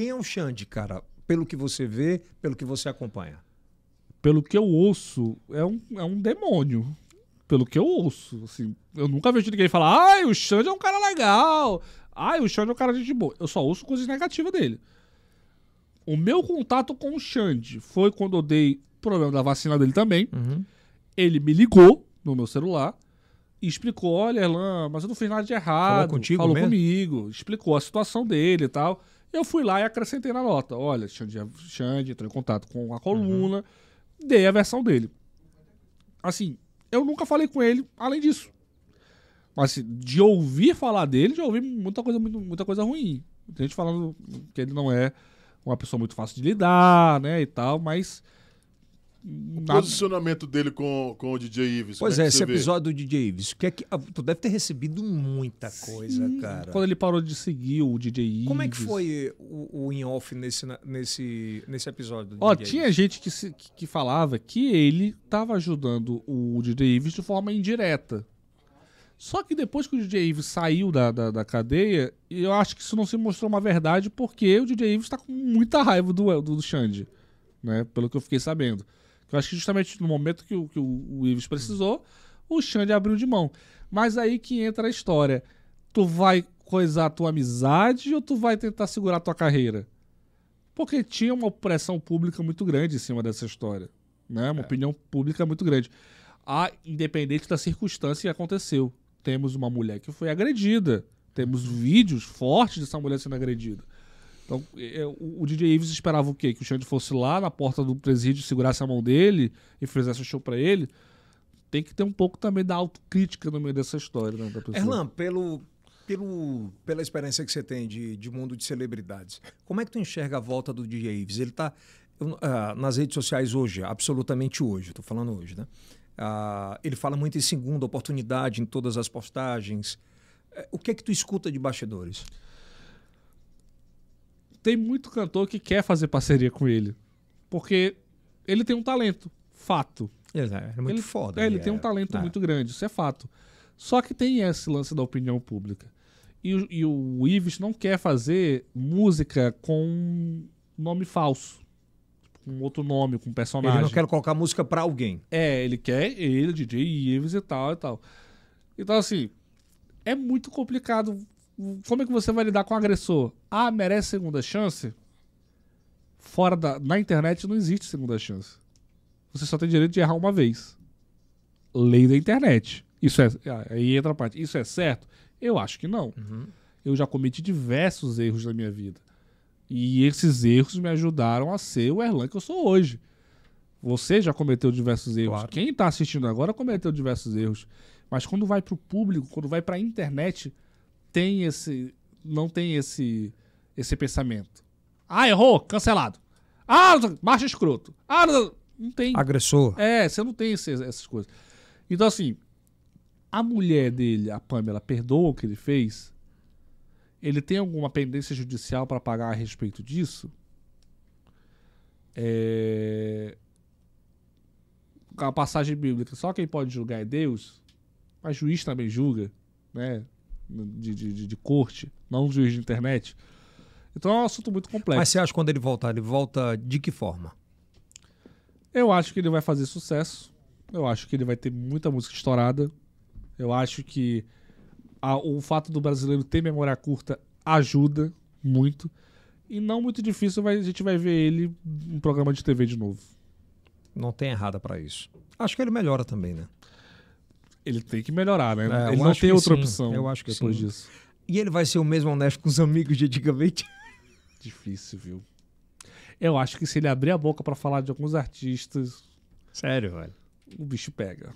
Quem é o Xande, cara? Pelo que você vê, pelo que você acompanha. Pelo que eu ouço, é um, é um demônio. Pelo que eu ouço, assim, eu nunca vejo ninguém falar, ai, o Xande é um cara legal, ai, o Xande é um cara de boa. Eu só ouço coisas negativas dele. O meu contato com o Xande foi quando eu dei problema da vacina dele também. Uhum. Ele me ligou no meu celular e explicou: olha, Erlan, mas eu não fiz nada de errado. Falou contigo? Falou mesmo? comigo, explicou a situação dele e tal. Eu fui lá e acrescentei na nota. Olha, Xande, Xande entrou em contato com a uhum. coluna, uhum. dei a versão dele. Assim, eu nunca falei com ele além disso. Mas assim, de ouvir falar dele, já ouvi muita coisa, muita coisa ruim. Tem gente falando que ele não é uma pessoa muito fácil de lidar, né, e tal, mas o posicionamento dele com, com o DJ Ives. Pois é, é esse episódio vê? do DJ Ives. Que é que, ah, tu deve ter recebido muita Sim. coisa, cara. Quando ele parou de seguir o DJ Ives. Como é que foi o, o in-off nesse, nesse, nesse episódio? Ó, DJ tinha Ives? gente que, se, que, que, falava que ele estava ajudando o DJ Ives de forma indireta. Só que depois que o DJ Ives saiu da, da, da cadeia, eu acho que isso não se mostrou uma verdade, porque o DJ Ives está com muita raiva do, do, do Xande, né? Pelo que eu fiquei sabendo. Eu acho que justamente no momento que o, que o, Ives precisou, o Xande abriu de mão. Mas aí que entra a história. Tu vai coisar a tua amizade ou tu vai tentar segurar a tua carreira? Porque tinha uma pressão pública muito grande em cima dessa história. Né? Uma é. opinião pública muito grande. A, independente da circunstância que aconteceu. Temos uma mulher que foi agredida. Temos vídeos fortes dessa mulher sendo agredida. Então, é, é, o DJ Ives esperava o quê? Que o Xande fosse lá na porta do presídio, segurasse a mão dele e fizesse o show para ele. Tem que ter um pouco também da autocrítica no meio dessa história, né? Da pessoa. Erlan, pelo, pelo, pela experiência que você tem de, de mundo de celebridades, como é que tu enxerga a volta do DJ Ives? Ele tá eu, ah, nas redes sociais hoje, absolutamente hoje, estou falando hoje, né? Ah, ele fala muito em segunda oportunidade em todas as postagens. É, o que é que tu escuta de bastidores? tem muito cantor que quer fazer parceria com ele. Porque ele tem um talento, fato. Exato, é muito ele, foda. É, ele é, tem um talento é. muito grande, isso é fato. Só que tem esse lance da opinião pública. E, e o Ives não quer fazer música com nome falso. Com outro nome, com personagem. Ele não quer colocar música pra alguém. É, ele quer ele, DJ Ives e tal e tal. Então, assim, é muito complicado como é que você vai lidar com o agressor? Ah, merece segunda chance? Fora da. Na internet não existe segunda chance. Você só tem direito de errar uma vez. Lei da internet. Isso é. Ah, aí entra a parte. Isso é certo? Eu acho que não. Uhum. Eu já cometi diversos erros na minha vida. E esses erros me ajudaram a ser o Erlan que eu sou hoje. Você já cometeu diversos erros. Claro. Quem está assistindo agora cometeu diversos erros. Mas quando vai para o público, quando vai para a internet, tem esse não tem esse esse pensamento. Ah, errou, cancelado. Ah, marcha escroto. Ah, não, não tem. Agressor. É, você não tem esse, essas coisas. Então assim, a mulher dele, a Pamela, perdoa o que ele fez? Ele tem alguma pendência judicial para pagar a respeito disso? É... A passagem bíblica, só quem pode julgar é Deus, mas juiz também julga, né? de, de, de corte, não um juiz de internet. Então é um assunto muito complexo. Mas você acha que quando ele voltar, ele volta de que forma? Eu acho que ele vai fazer sucesso. Eu acho que ele vai ter muita música estourada. Eu acho que a, o fato do brasileiro ter memória curta ajuda muito. E não muito difícil, a gente vai ver ele em programa de TV de novo. Não tem errada para isso. Acho que ele melhora também, né? Ele tem que melhorar, né? É, ele não tem outra sim. opção. Eu acho que é depois sim. disso. E ele vai ser o mesmo honesto com os amigos de antigamente? Difícil, viu? Eu acho que se ele abrir a boca para falar de alguns artistas. Sério, velho. O bicho pega.